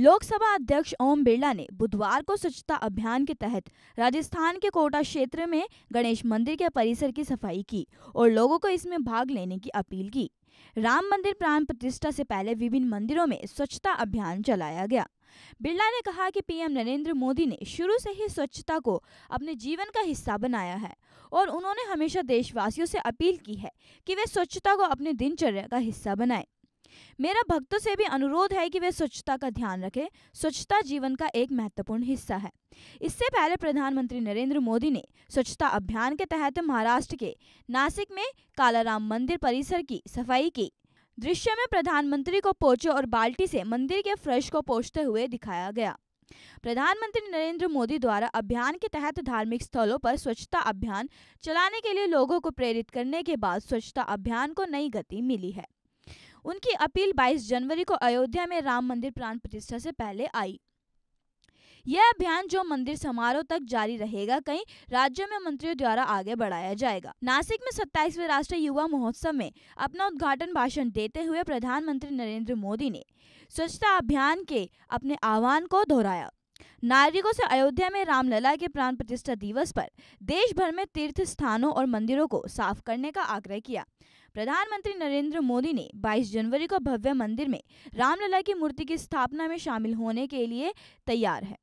लोकसभा अध्यक्ष ओम बिरला ने बुधवार को स्वच्छता अभियान के तहत राजस्थान के कोटा क्षेत्र में गणेश मंदिर के परिसर की सफाई की और लोगों को इसमें भाग लेने की अपील की राम मंदिर प्राण प्रतिष्ठा से पहले विभिन्न मंदिरों में स्वच्छता अभियान चलाया गया बिरला ने कहा कि पीएम नरेंद्र मोदी ने शुरू से ही स्वच्छता को अपने जीवन का हिस्सा बनाया है और उन्होंने हमेशा देशवासियों से अपील की है कि वे स्वच्छता को अपने दिनचर्या का हिस्सा बनाएं मेरा भक्तों से भी अनुरोध है कि वे स्वच्छता का ध्यान रखें स्वच्छता जीवन का एक महत्वपूर्ण हिस्सा है इससे पहले प्रधानमंत्री नरेंद्र मोदी ने स्वच्छता अभियान के तहत महाराष्ट्र के नासिक में कालाराम मंदिर परिसर की सफाई की दृश्य में प्रधानमंत्री को पोचे और बाल्टी से मंदिर के फ्रश को पोछते हुए दिखाया गया प्रधानमंत्री नरेंद्र मोदी द्वारा अभियान के तहत धार्मिक स्थलों पर स्वच्छता अभियान चलाने के लिए लोगों को प्रेरित करने के बाद स्वच्छता अभियान को नई गति मिली है उनकी अपील 22 जनवरी को अयोध्या में राम मंदिर प्राण प्रतिष्ठा से पहले आई यह अभियान जो मंदिर समारोह तक जारी रहेगा कई राज्यों में मंत्रियों द्वारा आगे बढ़ाया जाएगा नासिक में सत्ताईसवे राष्ट्रीय युवा महोत्सव में अपना उद्घाटन भाषण देते हुए प्रधानमंत्री नरेंद्र मोदी ने स्वच्छता अभियान के अपने आह्वान को दोहराया नागरिकों से अयोध्या में रामलला के प्राण प्रतिष्ठा दिवस पर देश भर में तीर्थ स्थानों और मंदिरों को साफ करने का आग्रह किया प्रधानमंत्री नरेंद्र मोदी ने 22 जनवरी को भव्य मंदिर में रामलला की मूर्ति की स्थापना में शामिल होने के लिए तैयार है